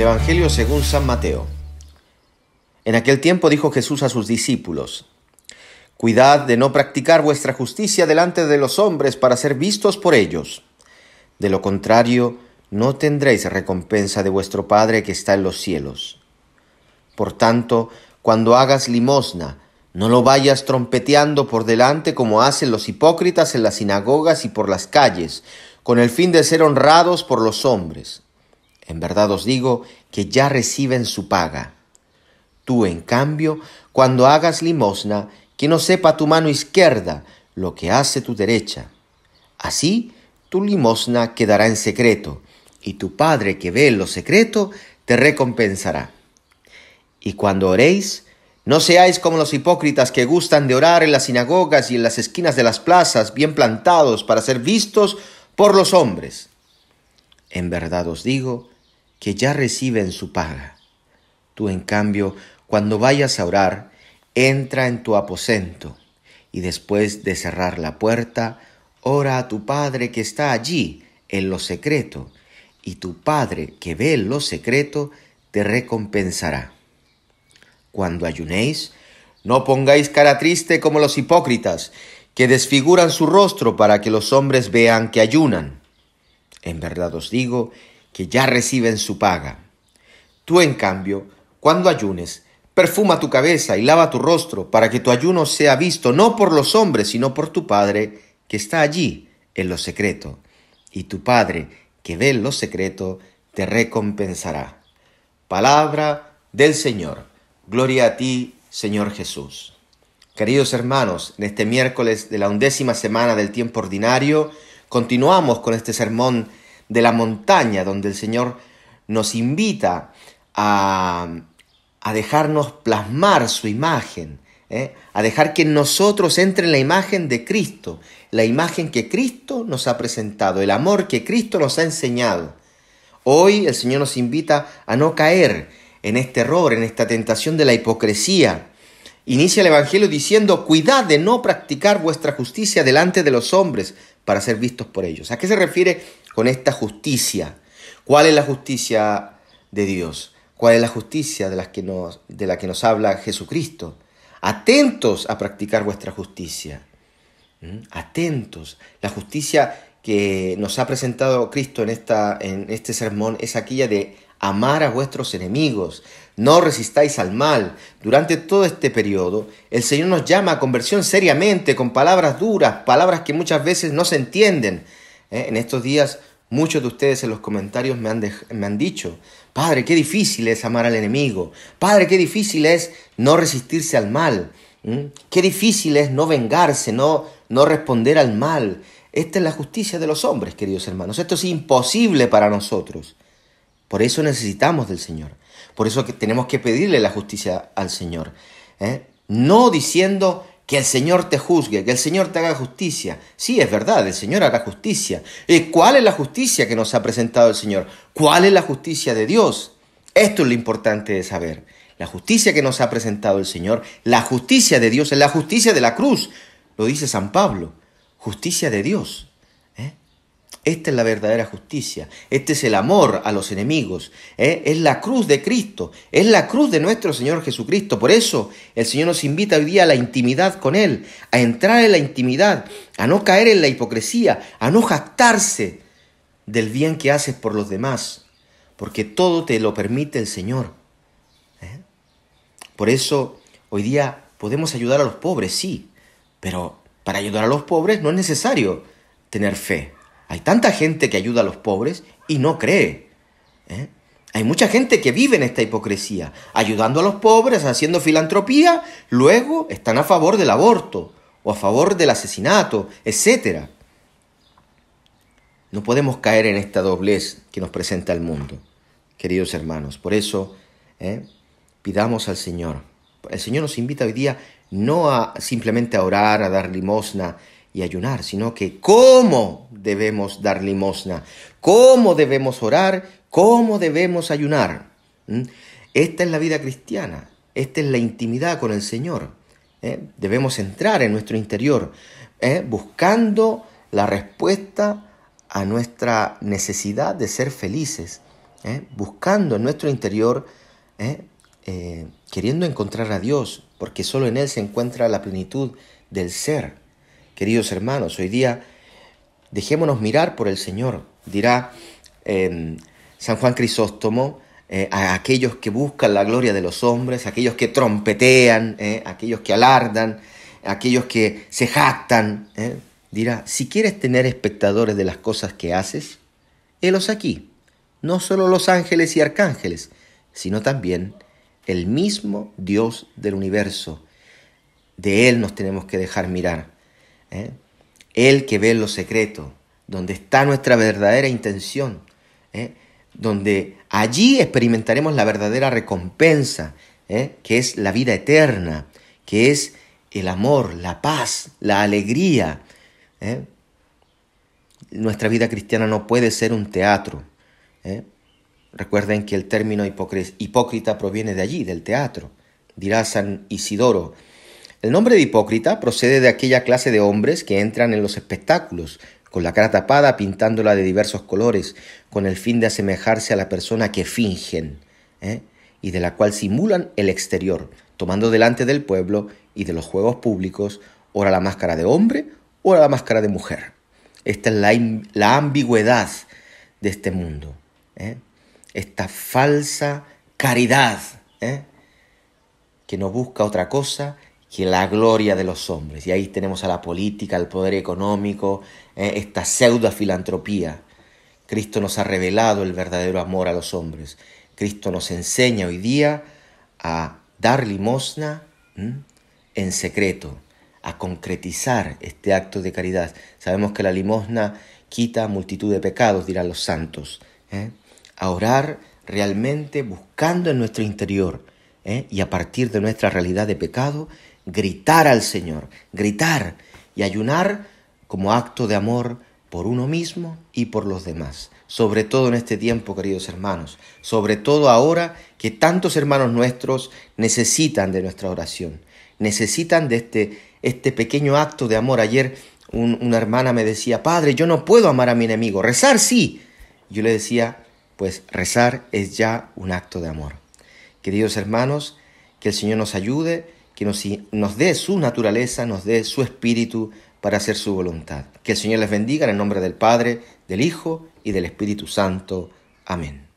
Evangelio según San Mateo. En aquel tiempo dijo Jesús a sus discípulos, Cuidad de no practicar vuestra justicia delante de los hombres para ser vistos por ellos. De lo contrario, no tendréis recompensa de vuestro Padre que está en los cielos. Por tanto, cuando hagas limosna, no lo vayas trompeteando por delante como hacen los hipócritas en las sinagogas y por las calles, con el fin de ser honrados por los hombres. En verdad os digo que ya reciben su paga. Tú, en cambio, cuando hagas limosna, que no sepa tu mano izquierda lo que hace tu derecha. Así, tu limosna quedará en secreto, y tu Padre que ve lo secreto te recompensará. Y cuando oréis, no seáis como los hipócritas que gustan de orar en las sinagogas y en las esquinas de las plazas, bien plantados para ser vistos por los hombres. En verdad os digo que ya reciben su paga. Tú, en cambio, cuando vayas a orar, entra en tu aposento y después de cerrar la puerta, ora a tu Padre que está allí, en lo secreto, y tu Padre que ve en lo secreto, te recompensará. Cuando ayunéis, no pongáis cara triste como los hipócritas, que desfiguran su rostro para que los hombres vean que ayunan. En verdad os digo que ya reciben su paga. Tú, en cambio, cuando ayunes, perfuma tu cabeza y lava tu rostro, para que tu ayuno sea visto no por los hombres, sino por tu Padre, que está allí en lo secreto. Y tu Padre, que ve en lo secreto, te recompensará. Palabra del Señor. Gloria a ti, Señor Jesús. Queridos hermanos, en este miércoles de la undécima semana del tiempo ordinario, continuamos con este sermón de la montaña, donde el Señor nos invita a, dejarnos plasmar su imagen, ¿eh? a dejar que nosotros entre la imagen de Cristo, la imagen que Cristo nos ha presentado, el amor que Cristo nos ha enseñado. Hoy el Señor nos invita a no caer en este error, en esta tentación de la hipocresía. Inicia el Evangelio diciendo, cuidad de no practicar vuestra justicia delante de los hombres para ser vistos por ellos. ¿A qué se refiere con esta justicia. ¿Cuál es la justicia de Dios? ¿Cuál es la justicia de, que nos, la que nos habla Jesucristo? Atentos a practicar vuestra justicia. ¿Mm? Atentos. La justicia que nos ha presentado Cristo en, esta, en este sermón es aquella de amar a vuestros enemigos, no resistáis al mal. Durante todo este periodo, el Señor nos llama a conversión seriamente, con palabras duras, palabras que muchas veces no se entienden. ¿eh? En estos días Muchos de ustedes en los comentarios me han, me han, dicho, Padre, qué difícil es amar al enemigo. Padre, qué difícil es no resistirse al mal. Qué difícil es no vengarse, no, no responder al mal. Esta es la justicia de los hombres, queridos hermanos. Esto es imposible para nosotros. Por eso necesitamos del Señor. Por eso que tenemos que pedirle la justicia al Señor. ¿eh? No diciendo, que el Señor te juzgue, que el Señor te haga justicia. Sí, es verdad, el Señor haga justicia. ¿Y ¿Cuál es la justicia que nos ha presentado el Señor? ¿Cuál es la justicia de Dios? Esto es lo importante de saber. La justicia que nos ha presentado el Señor, la justicia de Dios, es la justicia de la cruz, lo dice San Pablo, justicia de Dios. Esta es la verdadera justicia, este es el amor a los enemigos, ¿eh? es la cruz de Cristo, es la cruz de nuestro Señor Jesucristo. Por eso el Señor nos invita hoy día a la intimidad con Él, a entrar en la intimidad, a no caer en la hipocresía, a no jactarse del bien que haces por los demás, porque todo te lo permite el Señor. ¿eh? Por eso hoy día podemos ayudar a los pobres, sí, pero para ayudar a los pobres no es necesario tener fe. Hay tanta gente que ayuda a los pobres y no cree. ¿eh? Hay mucha gente que vive en esta hipocresía, ayudando a los pobres, haciendo filantropía, luego están a favor del aborto o a favor del asesinato, etc. No podemos caer en esta doblez que nos presenta el mundo, queridos hermanos. Por eso, ¿eh? pidamos al Señor. El Señor nos invita hoy día no a simplemente a orar, a dar limosna, ayunar, sino que cómo debemos dar limosna, cómo debemos orar, cómo debemos ayunar. Esta es la vida cristiana, esta es la intimidad con el Señor. ¿eh? Debemos entrar en nuestro interior ¿eh? buscando la respuesta a nuestra necesidad de ser felices, ¿eh? buscando en nuestro interior, queriendo encontrar a Dios, porque solo en Él se encuentra la plenitud del ser. Queridos hermanos, hoy día dejémonos mirar por el Señor. Dirá em, San Juan Crisóstomo eh, a aquellos que buscan la gloria de los hombres, aquellos que trompetean, eh, aquellos que alardan, aquellos que se jactan. Eh, dirá, si quieres tener espectadores de las cosas que haces, helos aquí, no solo los ángeles y arcángeles, sino también el mismo Dios del universo. De Él nos tenemos que dejar mirar el ¿eh? Él que ve lo secreto, donde está nuestra verdadera intención, ¿eh? donde allí experimentaremos la verdadera recompensa, ¿eh? que es la vida eterna, que es el amor, la paz, la alegría. Nuestra vida cristiana no puede ser un teatro. Recuerden que el término hipócrita proviene de allí, del teatro. Dirá San Isidoro, el nombre de hipócrita procede de aquella clase de hombres que entran en los espectáculos, con la cara tapada pintándola de diversos colores, con el fin de asemejarse a la persona que fingen, ¿eh? y de la cual simulan el exterior, tomando delante del pueblo y de los juegos públicos, ora la máscara de hombre, ora la máscara de mujer. Esta es la, ambigüedad de este mundo, ¿eh? esta falsa caridad ¿eh? que no busca otra cosa que la gloria de los hombres. Y ahí tenemos a la política, al poder económico, eh, esta pseudo filantropía. Cristo nos ha revelado el verdadero amor a los hombres. Cristo nos enseña hoy día a dar limosna en secreto, a concretizar este acto de caridad. Sabemos que la limosna quita multitud de pecados, dirán los santos. ¿eh? A orar realmente buscando en nuestro interior ¿eh? y a partir de nuestra realidad de pecado, gritar al Señor, gritar y ayunar como acto de amor por uno mismo y por los demás. Sobre todo en este tiempo, queridos hermanos, sobre todo ahora que tantos hermanos nuestros necesitan de nuestra oración, necesitan de este, este pequeño acto de amor. Ayer una hermana me decía, Padre, yo no puedo amar a mi enemigo, rezar sí. Yo le decía, pues rezar es ya un acto de amor. Queridos hermanos, que el Señor nos ayude que nos, dé su naturaleza, nos dé su espíritu para hacer su voluntad. Que el Señor les bendiga en el nombre del Padre, del Hijo y del Espíritu Santo. Amén.